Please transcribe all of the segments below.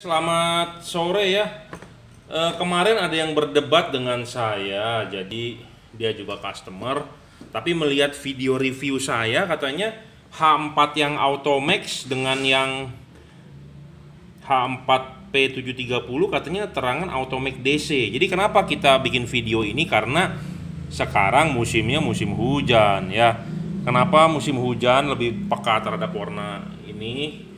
Selamat sore ya. E, kemarin ada yang berdebat dengan saya, jadi dia juga customer, tapi melihat video review saya katanya H4 yang Automax dengan yang H4P730 katanya terangan Automax DC. Jadi kenapa kita bikin video ini karena sekarang musimnya musim hujan ya. Kenapa musim hujan lebih peka terhadap warna ini?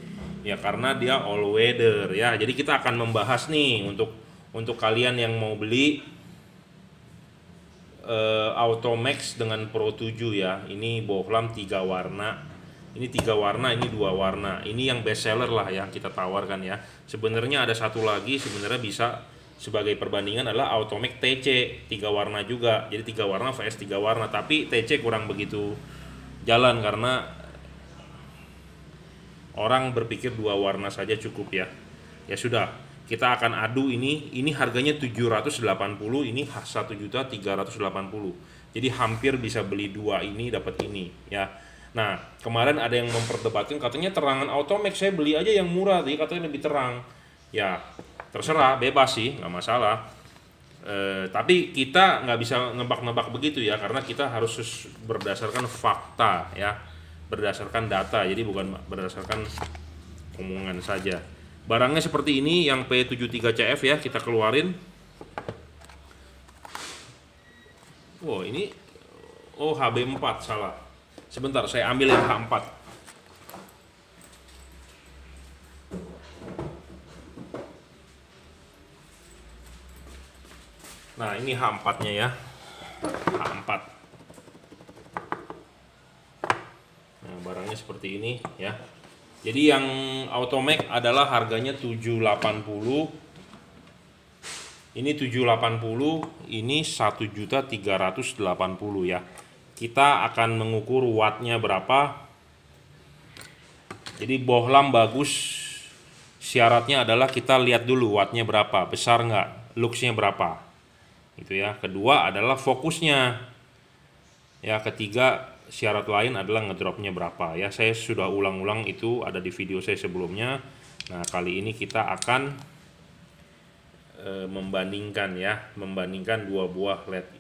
ya karena dia all weather ya jadi kita akan membahas nih untuk untuk kalian yang mau beli uh, Automax dengan Pro 7 ya ini bohlam tiga warna ini tiga warna ini dua warna ini yang best seller lah yang kita tawarkan ya sebenarnya ada satu lagi sebenarnya bisa sebagai perbandingan adalah Automax TC tiga warna juga jadi tiga warna VS tiga warna tapi TC kurang begitu jalan karena orang berpikir dua warna saja cukup ya ya sudah kita akan adu ini ini harganya 780 ini 1.380 jadi hampir bisa beli dua ini dapat ini ya nah kemarin ada yang memperdebatkan katanya terangan Automax saya beli aja yang murah tadi katanya lebih terang ya terserah bebas sih nggak masalah e, tapi kita nggak bisa nebak-nebak begitu ya karena kita harus berdasarkan fakta ya berdasarkan data jadi bukan berdasarkan omongan saja barangnya seperti ini yang P73CF ya kita keluarin wow ini oh HB4 salah sebentar saya ambil yang H4 Nah ini H4 nya ya H4 seperti ini ya. Jadi yang Automac adalah harganya 780 ini 780, ini 1.380 ya. Kita akan mengukur wattnya berapa. Jadi bohlam bagus syaratnya adalah kita lihat dulu wattnya berapa, besar nggak, luxnya berapa. itu ya. Kedua adalah fokusnya. Ya, ketiga syarat lain adalah ngedropnya berapa ya saya sudah ulang-ulang itu ada di video saya sebelumnya nah kali ini kita akan e, membandingkan ya membandingkan dua buah LED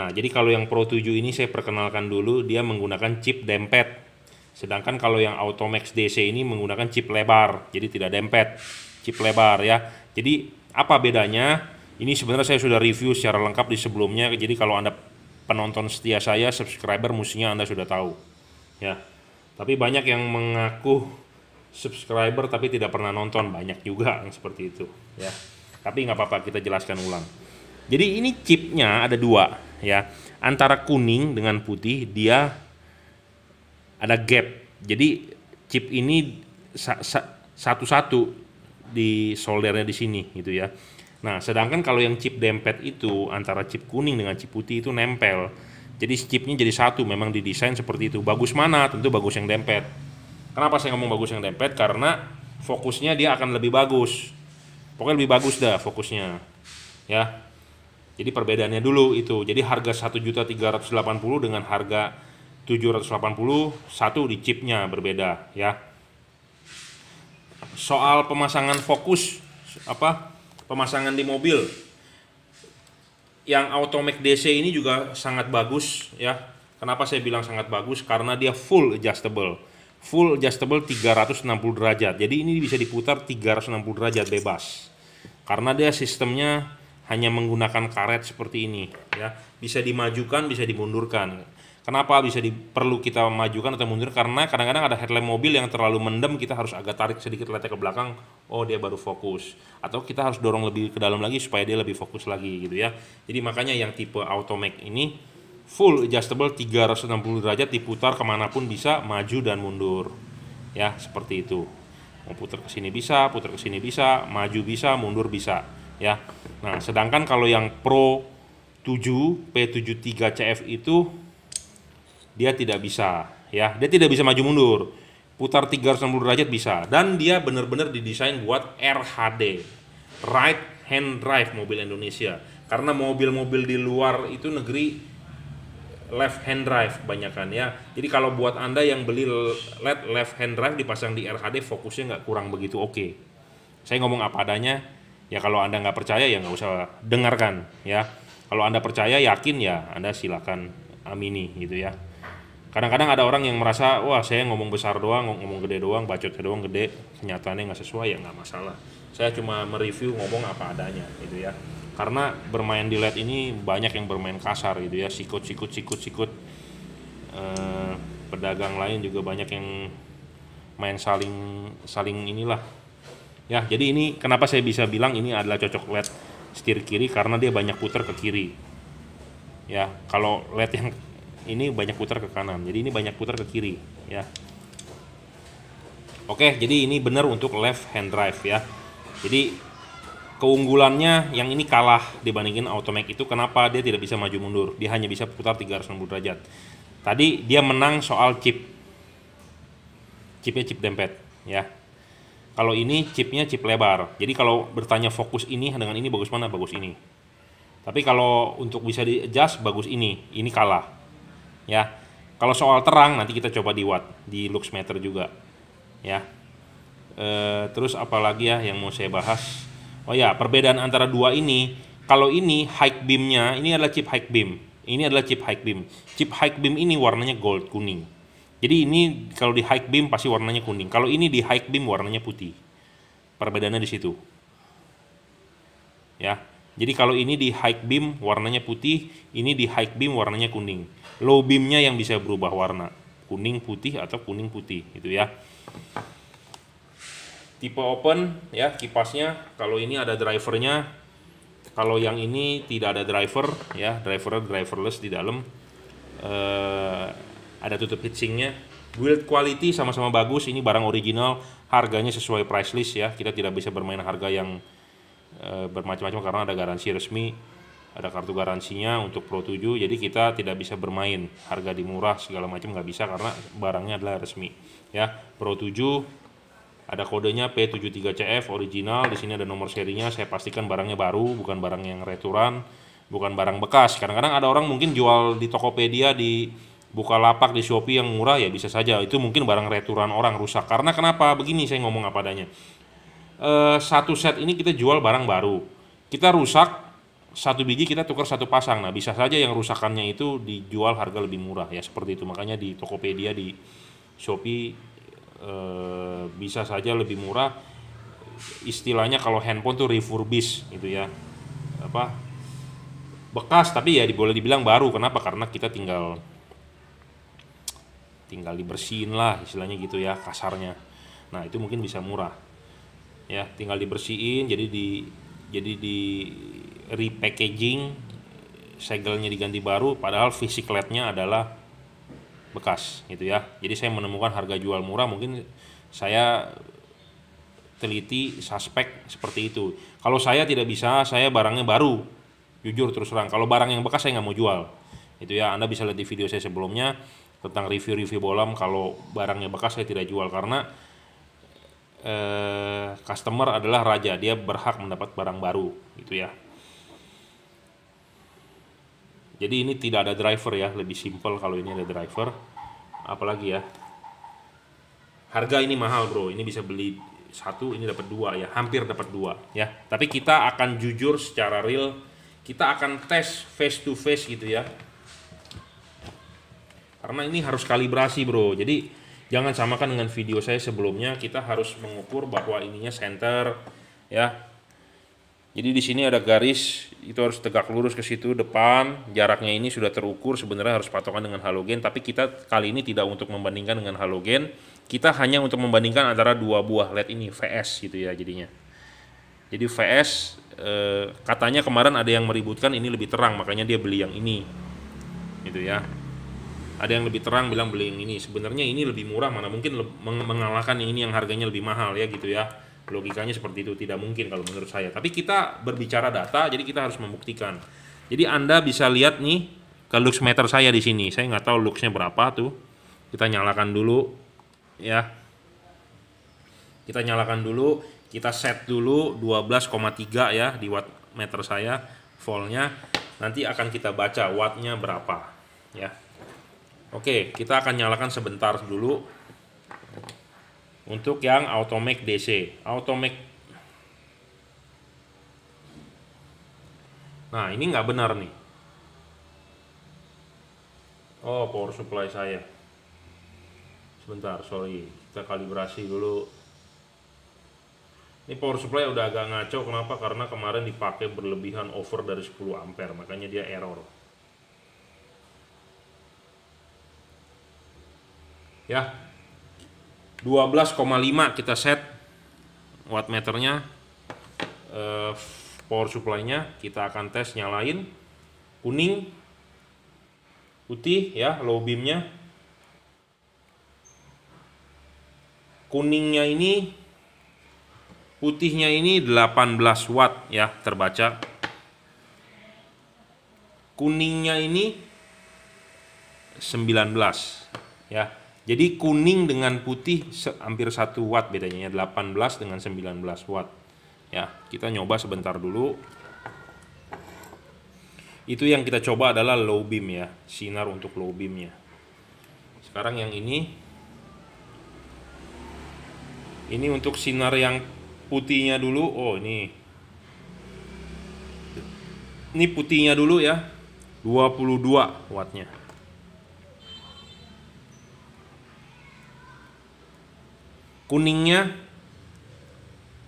nah jadi kalau yang Pro 7 ini saya perkenalkan dulu dia menggunakan chip dempet sedangkan kalau yang Automax DC ini menggunakan chip lebar jadi tidak dempet chip lebar ya jadi apa bedanya ini sebenarnya saya sudah review secara lengkap di sebelumnya jadi kalau anda penonton setia saya, subscriber musuhnya Anda sudah tahu. Ya. Tapi banyak yang mengaku subscriber tapi tidak pernah nonton, banyak juga yang seperti itu, ya. Tapi nggak apa-apa, kita jelaskan ulang. Jadi ini chipnya ada dua, ya. Antara kuning dengan putih dia ada gap. Jadi chip ini satu-satu di soldernya di sini gitu ya. Nah, sedangkan kalau yang chip dempet itu antara chip kuning dengan chip putih itu nempel. Jadi chipnya jadi satu, memang didesain seperti itu. Bagus mana? Tentu bagus yang dempet. Kenapa saya ngomong bagus yang dempet? Karena fokusnya dia akan lebih bagus. Pokoknya lebih bagus dah fokusnya. Ya. Jadi perbedaannya dulu itu. Jadi harga 1.380 dengan harga 780 satu di chipnya berbeda ya. Soal pemasangan fokus apa pemasangan di mobil yang automatic DC ini juga sangat bagus ya kenapa saya bilang sangat bagus karena dia full adjustable full adjustable 360 derajat jadi ini bisa diputar 360 derajat bebas karena dia sistemnya hanya menggunakan karet seperti ini ya bisa dimajukan bisa dimundurkan Kenapa bisa di, perlu kita majukan atau mundur? Karena kadang-kadang ada headlamp mobil yang terlalu mendem, kita harus agak tarik sedikit letak ke belakang oh dia baru fokus atau kita harus dorong lebih ke dalam lagi supaya dia lebih fokus lagi gitu ya jadi makanya yang tipe automatic ini full adjustable 360 derajat diputar kemanapun bisa maju dan mundur ya seperti itu mau putar ke sini bisa putar ke sini bisa maju bisa mundur bisa ya nah sedangkan kalau yang pro 7 P73 CF itu dia tidak bisa ya dia tidak bisa maju mundur putar 360 derajat bisa dan dia benar-benar didesain buat RHD right hand drive mobil Indonesia karena mobil-mobil di luar itu negeri left hand drive kebanyakan ya jadi kalau buat anda yang beli LED left hand drive dipasang di RHD fokusnya nggak kurang begitu oke okay. saya ngomong apa adanya ya kalau anda nggak percaya ya nggak usah dengarkan ya kalau anda percaya yakin ya anda silakan amini gitu ya kadang-kadang ada orang yang merasa wah saya ngomong besar doang ngomong gede doang bacotnya doang gede kenyataannya nggak sesuai ya nggak masalah saya cuma mereview ngomong apa adanya gitu ya karena bermain di led ini banyak yang bermain kasar gitu ya sikut sikut sikut sikut e, pedagang lain juga banyak yang main saling saling inilah ya jadi ini kenapa saya bisa bilang ini adalah cocok led setir kiri karena dia banyak putar ke kiri ya kalau led yang ini banyak putar ke kanan jadi ini banyak putar ke kiri ya oke jadi ini benar untuk left hand drive ya jadi keunggulannya yang ini kalah dibandingin automatic itu kenapa dia tidak bisa maju mundur dia hanya bisa putar 360 derajat tadi dia menang soal chip chipnya chip dempet ya kalau ini chipnya chip lebar jadi kalau bertanya fokus ini dengan ini bagus mana bagus ini tapi kalau untuk bisa di adjust bagus ini, ini kalah ya. Kalau soal terang nanti kita coba di watt, di lux meter juga. Ya. E, terus apalagi ya yang mau saya bahas? Oh ya, perbedaan antara dua ini, kalau ini high beamnya, ini adalah chip high beam. Ini adalah chip high beam. Chip high beam ini warnanya gold kuning. Jadi ini kalau di high beam pasti warnanya kuning. Kalau ini di high beam warnanya putih. Perbedaannya di situ. Ya. Jadi kalau ini di high beam warnanya putih, ini di high beam warnanya kuning low beamnya yang bisa berubah warna kuning putih atau kuning putih gitu ya tipe open ya kipasnya kalau ini ada drivernya kalau yang ini tidak ada driver ya driver driverless di dalam eh, ada tutup heatsinknya build quality sama-sama bagus ini barang original harganya sesuai price list ya kita tidak bisa bermain harga yang eh, bermacam-macam karena ada garansi resmi ada kartu garansinya untuk Pro 7 jadi kita tidak bisa bermain harga di murah segala macam nggak bisa karena barangnya adalah resmi ya Pro 7 ada kodenya P73CF original di sini ada nomor serinya saya pastikan barangnya baru bukan barang yang returan bukan barang bekas kadang-kadang ada orang mungkin jual di Tokopedia di buka lapak di Shopee yang murah ya bisa saja itu mungkin barang returan orang rusak karena kenapa begini saya ngomong apa adanya eh, satu set ini kita jual barang baru kita rusak satu biji kita tukar satu pasang. Nah, bisa saja yang rusakannya itu dijual harga lebih murah ya seperti itu. Makanya di Tokopedia di Shopee eh, bisa saja lebih murah. Istilahnya kalau handphone tuh refurbish gitu ya. Apa bekas tapi ya boleh dibilang baru. Kenapa? Karena kita tinggal tinggal dibersihin lah istilahnya gitu ya kasarnya. Nah, itu mungkin bisa murah. Ya, tinggal dibersihin jadi di jadi di repackaging segelnya diganti baru padahal fisik led adalah bekas gitu ya jadi saya menemukan harga jual murah mungkin saya teliti suspek seperti itu kalau saya tidak bisa saya barangnya baru jujur terus terang kalau barang yang bekas saya nggak mau jual itu ya anda bisa lihat di video saya sebelumnya tentang review-review bolam kalau barangnya bekas saya tidak jual karena eh, customer adalah raja dia berhak mendapat barang baru gitu ya jadi ini tidak ada driver ya lebih simple kalau ini ada driver apalagi ya harga ini mahal bro ini bisa beli satu ini dapat dua ya hampir dapat dua ya tapi kita akan jujur secara real kita akan tes face to face gitu ya karena ini harus kalibrasi bro jadi jangan samakan dengan video saya sebelumnya kita harus mengukur bahwa ininya center ya jadi di sini ada garis, itu harus tegak lurus ke situ depan. Jaraknya ini sudah terukur sebenarnya harus patokan dengan halogen, tapi kita kali ini tidak untuk membandingkan dengan halogen. Kita hanya untuk membandingkan antara dua buah LED ini VS gitu ya jadinya. Jadi VS eh, katanya kemarin ada yang meributkan ini lebih terang, makanya dia beli yang ini. Gitu ya. Ada yang lebih terang bilang beli yang ini. Sebenarnya ini lebih murah, mana mungkin mengalahkan yang ini yang harganya lebih mahal ya gitu ya logikanya seperti itu tidak mungkin kalau menurut saya tapi kita berbicara data jadi kita harus membuktikan jadi anda bisa lihat nih ke lux meter saya di sini saya nggak tahu luxnya berapa tuh kita nyalakan dulu ya kita nyalakan dulu kita set dulu 12,3 ya di watt meter saya voltnya nanti akan kita baca wattnya berapa ya oke kita akan nyalakan sebentar dulu untuk yang automatic DC, automatic, Nah, ini nggak benar nih. Oh, power supply saya. Sebentar, sorry. Kita kalibrasi dulu. Ini power supply udah agak ngaco. Kenapa? Karena kemarin dipakai berlebihan over dari 10 ampere. Makanya dia error. Ya, 12,5 kita set watt meternya eh, power supply-nya kita akan tes nyalain kuning putih ya low beam-nya kuningnya ini putihnya ini 18 watt ya terbaca kuningnya ini 19 ya jadi kuning dengan putih hampir 1 watt bedanya 18 ya, dengan 19 watt. Ya, kita nyoba sebentar dulu. Itu yang kita coba adalah low beam ya, sinar untuk low beamnya. Sekarang yang ini ini untuk sinar yang putihnya dulu. Oh, ini. Ini putihnya dulu ya. 22 wattnya kuningnya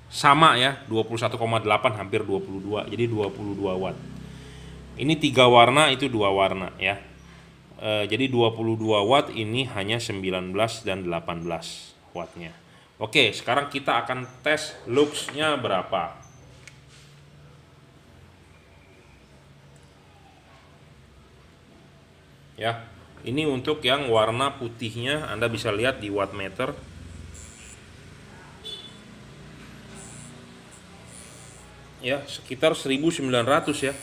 sama ya 21,8 hampir 22 jadi 22 watt ini tiga warna itu dua warna ya e, jadi 22 watt ini hanya 19 dan 18 wattnya oke sekarang kita akan tes luxnya berapa ya ini untuk yang warna putihnya Anda bisa lihat di wattmeter ya sekitar 1900 ya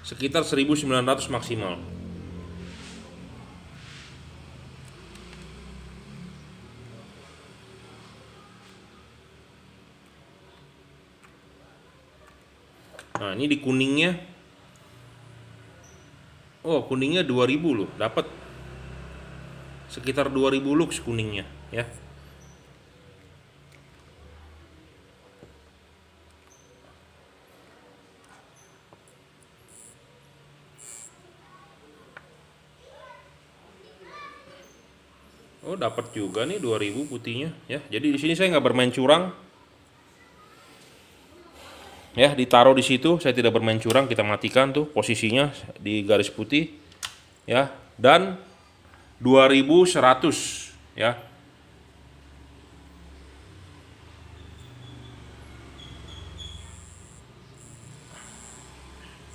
sekitar 1900 maksimal Nah ini di kuningnya Oh kuningnya 2000 loh Dapat sekitar 2000 lux kuningnya ya Oh, dapat juga nih 2000 putihnya ya. Jadi di sini saya nggak bermain curang. Ya, ditaruh di situ, saya tidak bermain curang, kita matikan tuh posisinya di garis putih. Ya, dan 2100 ya.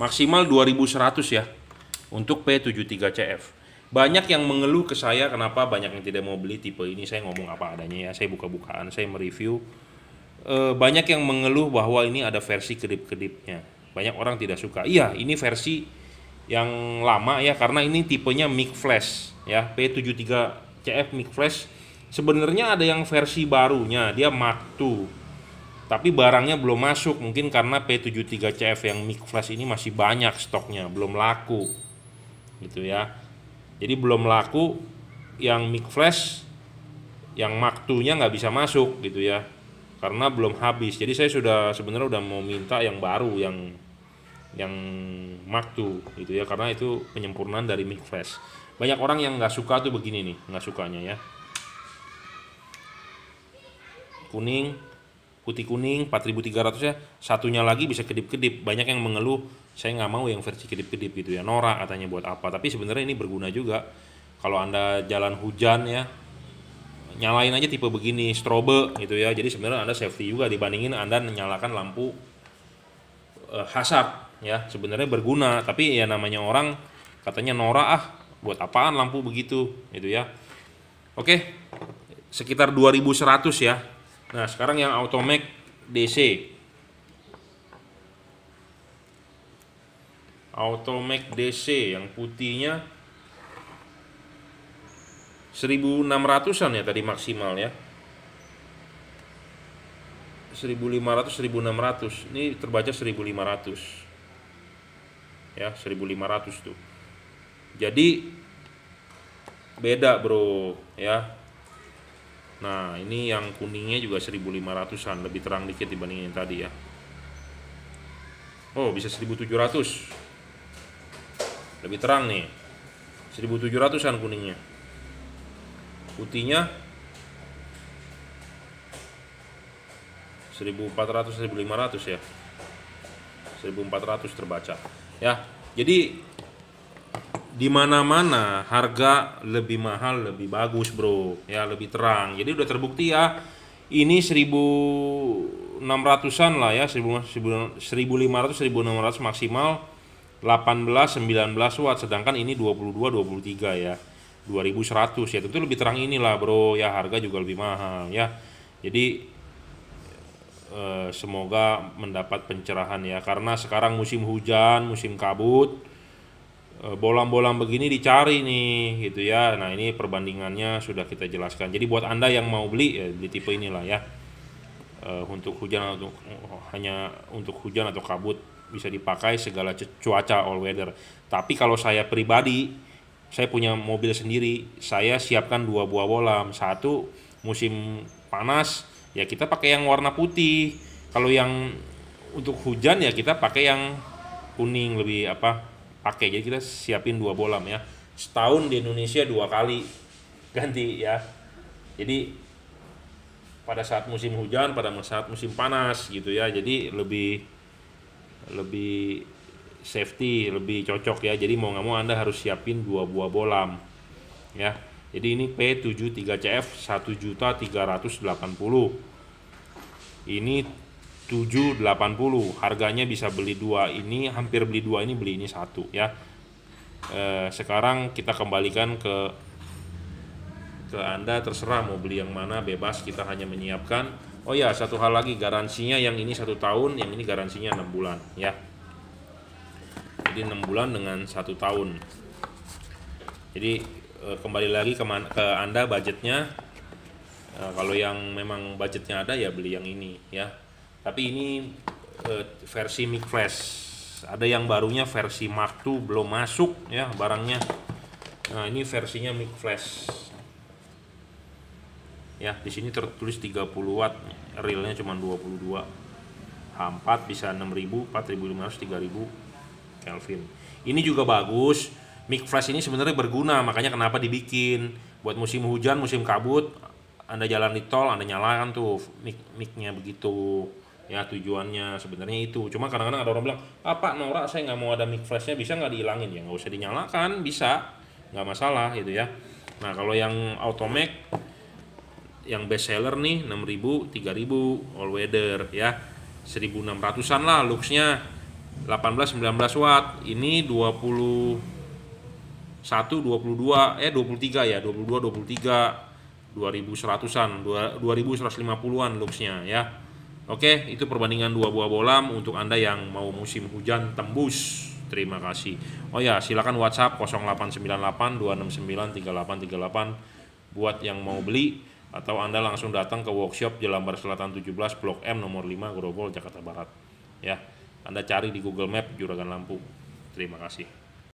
Maksimal 2100 ya untuk P73CF. Banyak yang mengeluh ke saya kenapa banyak yang tidak mau beli tipe ini. Saya ngomong apa adanya ya, saya buka-bukaan, saya mereview. E, banyak yang mengeluh bahwa ini ada versi kedip-kedipnya. Banyak orang tidak suka. Iya, ini versi yang lama ya karena ini tipenya mic flash ya P73 CF mic flash sebenarnya ada yang versi barunya dia Mark II tapi barangnya belum masuk mungkin karena P73 CF yang mic flash ini masih banyak stoknya belum laku gitu ya jadi belum laku yang mic flash yang Mark II nya nggak bisa masuk gitu ya karena belum habis jadi saya sudah sebenarnya udah mau minta yang baru yang yang Mark II gitu ya karena itu penyempurnaan dari mic flash banyak orang yang nggak suka tuh begini nih nggak sukanya ya kuning putih kuning 4300 ya satunya lagi bisa kedip-kedip banyak yang mengeluh saya nggak mau yang versi kedip-kedip gitu ya Nora katanya buat apa tapi sebenarnya ini berguna juga kalau anda jalan hujan ya nyalain aja tipe begini strobe gitu ya jadi sebenarnya anda safety juga dibandingin anda menyalakan lampu eh, hazard ya sebenarnya berguna tapi ya namanya orang katanya Nora ah buat apaan lampu begitu itu ya oke sekitar 2100 ya nah sekarang yang automatic DC automatic DC yang putihnya 1600an ya tadi maksimal ya 1500 1600 ini terbaca 1500 ya 1500 tuh jadi beda bro ya nah ini yang kuningnya juga 1500an lebih terang dikit dibanding yang tadi ya oh bisa 1700 lebih terang nih 1700an kuningnya putihnya 1400 1500 ya 1400 terbaca ya jadi di mana-mana harga lebih mahal lebih bagus bro ya lebih terang jadi udah terbukti ya ini 1600-an lah ya 1500 1600 ratus maksimal 18 19 watt sedangkan ini 22 23 ya 2100 ya tentu lebih terang inilah bro ya harga juga lebih mahal ya jadi Eh, semoga mendapat pencerahan ya karena sekarang musim hujan musim kabut eh, bolam-bolam begini dicari nih gitu ya nah ini perbandingannya sudah kita jelaskan jadi buat anda yang mau beli ya beli tipe inilah ya eh, untuk hujan untuk hanya untuk hujan atau kabut bisa dipakai segala cuaca all weather. Tapi kalau saya pribadi, saya punya mobil sendiri, saya siapkan dua buah bolam, satu musim panas, ya kita pakai yang warna putih kalau yang untuk hujan ya kita pakai yang kuning lebih apa pakai jadi kita siapin dua bolam ya setahun di Indonesia dua kali ganti ya jadi pada saat musim hujan pada saat musim panas gitu ya jadi lebih lebih safety lebih cocok ya jadi mau nggak mau anda harus siapin dua buah bolam ya jadi ini P73CF 1.380. Ini 780. Harganya bisa beli dua. Ini hampir beli dua ini beli ini satu ya. Eh, sekarang kita kembalikan ke ke Anda terserah mau beli yang mana bebas kita hanya menyiapkan oh ya satu hal lagi garansinya yang ini satu tahun yang ini garansinya enam bulan ya jadi enam bulan dengan satu tahun jadi Eh, kembali lagi ke, man, ke anda budgetnya eh, kalau yang memang budgetnya ada ya beli yang ini ya tapi ini uh, versi mic flash ada yang barunya versi Mark II belum masuk ya barangnya nah ini versinya mic flash ya di sini tertulis 30 watt realnya cuma 22 H4 bisa 6000 4500 3000 Kelvin ini juga bagus mic flash ini sebenarnya berguna makanya kenapa dibikin buat musim hujan musim kabut anda jalan di tol anda nyalakan tuh mic micnya begitu ya tujuannya sebenarnya itu cuma kadang-kadang ada orang bilang ah Nora saya nggak mau ada mic flashnya bisa nggak dihilangin ya nggak usah dinyalakan bisa nggak masalah gitu ya nah kalau yang automac yang best seller nih 6000 3000 all weather ya 1600an lah looksnya 18 19 watt ini 20 1 22 eh 23 ya 22 23 2100-an 2150-an looksnya ya Oke itu perbandingan dua buah bolam untuk anda yang mau musim hujan tembus terima kasih Oh ya silakan WhatsApp 0898 269 3838 buat yang mau beli atau anda langsung datang ke workshop Jelambar Selatan 17 Blok M nomor 5 Grogol Jakarta Barat ya Anda cari di Google Map Juragan Lampu terima kasih